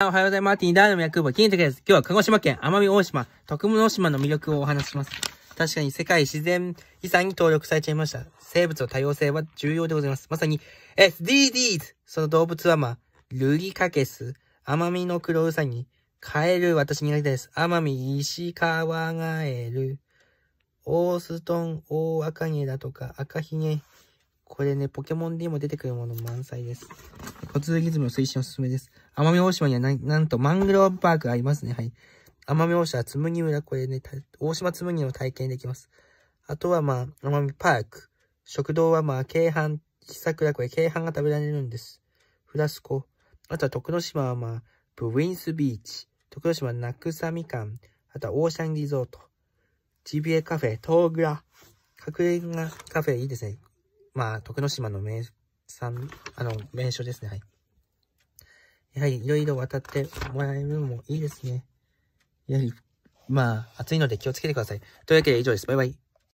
おはようございます。ティダーの役場、金竹です。今日は鹿児島県奄美大島、徳務大島の魅力をお話します。確かに世界自然遺産に登録されちゃいました。生物の多様性は重要でございます。まさに SDGs! その動物はまあ、ルリカケス、奄美の黒ウサギ、カエル、私苦手です。奄美石川ガエル、オーストン、オオアカゲだとか、赤ひげ。これね、ポケモンでも出てくるもの満載です。突撃ズムの推進おすすめです。奄美大島にはなんとマングローブパークがありますね。はい。奄美大島紬村、これね、大島紬を体験できます。あとはまあ、奄美パーク。食堂はまあ、京阪、桜、これ京阪が食べられるんです。フラスコ。あとは徳之島はまあ、ブウィンスビーチ。徳之島なくさみかん。あとはオーシャンリゾート。ジビエカフェ、トーグラ。隠れ家カフェいいですね。まあ、徳之島の名さん、あの、名所ですね。はい。やはり、いろいろ渡ってもらえるのもいいですね。やはり、まあ、暑いので気をつけてください。というわけで以上です。バイバイ。